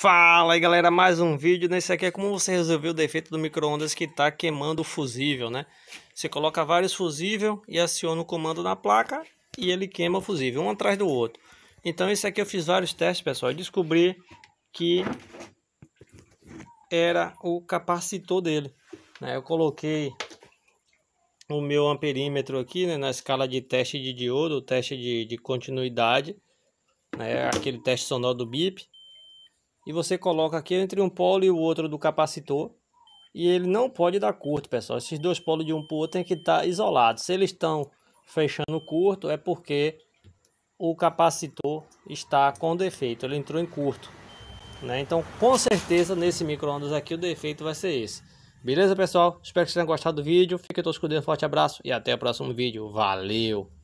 Fala aí galera, mais um vídeo. Nesse né? aqui é como você resolver o defeito do micro-ondas que está queimando o fusível, né? Você coloca vários fusível e aciona o comando na placa e ele queima o fusível, um atrás do outro. Então esse aqui eu fiz vários testes, pessoal, e descobri que era o capacitor dele. Né? Eu coloquei o meu amperímetro aqui né, na escala de teste de diodo, teste de, de continuidade, né, aquele teste sonoro do BIP e você coloca aqui entre um polo e o outro do capacitor e ele não pode dar curto, pessoal. Esses dois polos de um para o outro tem que estar isolados. Se eles estão fechando curto é porque o capacitor está com defeito, ele entrou em curto. Né? Então, com certeza, nesse micro-ondas aqui, o defeito vai ser esse. Beleza, pessoal? Espero que vocês tenham gostado do vídeo. Fiquem todos com Deus, forte abraço e até o próximo vídeo. Valeu!